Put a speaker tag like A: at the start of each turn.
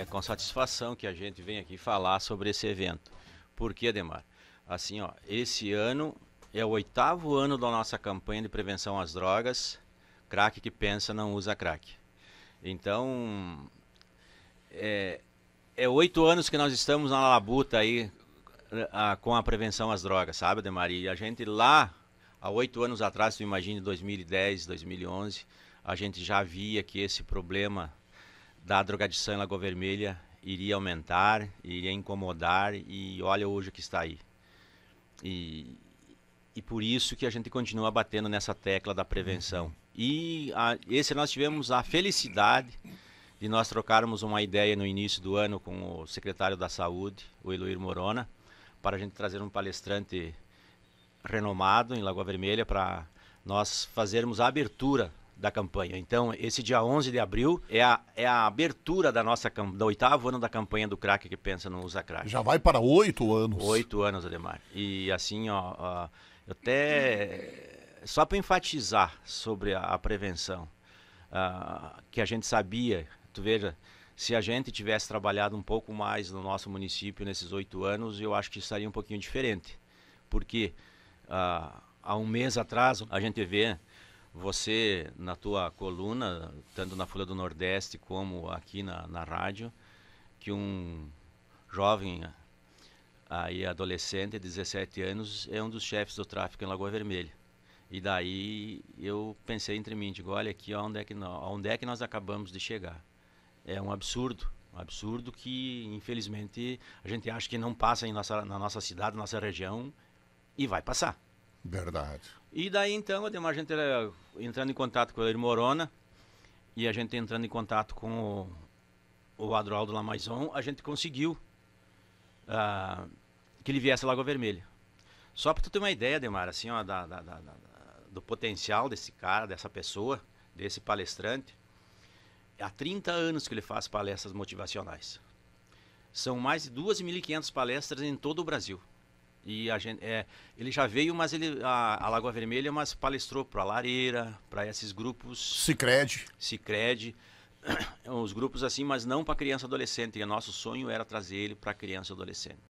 A: É com satisfação que a gente vem aqui falar sobre esse evento. Por quê, Demar? Assim, ó, esse ano é o oitavo ano da nossa campanha de prevenção às drogas. Crack que pensa não usa crack. Então, é, é oito anos que nós estamos na labuta aí a, a, com a prevenção às drogas, sabe, Demar? E a gente lá, há oito anos atrás, tu imagina, 2010, 2011, a gente já via que esse problema da drogadição em Lagoa Vermelha iria aumentar, iria incomodar e olha hoje o que está aí. E, e por isso que a gente continua batendo nessa tecla da prevenção. E a, esse nós tivemos a felicidade de nós trocarmos uma ideia no início do ano com o secretário da Saúde, o Eloir Morona, para a gente trazer um palestrante renomado em Lagoa Vermelha para nós fazermos a abertura da campanha. Então, esse dia 11 de abril é a, é a abertura da nossa do oitavo ano da campanha do craque que pensa no usa crack. Já vai para oito anos. Oito anos, Ademar. E assim, ó, ó até só para enfatizar sobre a, a prevenção, uh, que a gente sabia, tu veja, se a gente tivesse trabalhado um pouco mais no nosso município nesses oito anos, eu acho que estaria um pouquinho diferente, porque uh, há um mês atrás a gente vê você, na tua coluna, tanto na Folha do Nordeste como aqui na, na rádio, que um jovem aí adolescente, 17 anos, é um dos chefes do tráfico em Lagoa Vermelha. E daí eu pensei entre mim, digo, olha aqui onde é que nós, onde é que nós acabamos de chegar. É um absurdo, um absurdo que infelizmente a gente acha que não passa em nossa, na nossa cidade, na nossa região e vai passar. Verdade. E daí então, Ademar, a gente entrando em contato com o Elir Morona e a gente entrando em contato com o, o Adroaldo Lamaison, a gente conseguiu uh, que ele viesse a Lagoa Vermelha. Só para tu ter uma ideia, Ademar, assim, ó, da, da, da, do potencial desse cara, dessa pessoa, desse palestrante, há 30 anos que ele faz palestras motivacionais. São mais de 2.500 palestras em todo o Brasil. E gente, é, ele já veio, mas ele, a, a Lagoa Vermelha, mas palestrou para a Lareira, para esses grupos. Cicred. Cicred. Os grupos assim, mas não para criança e adolescente. E o nosso sonho era trazer ele para criança e adolescente.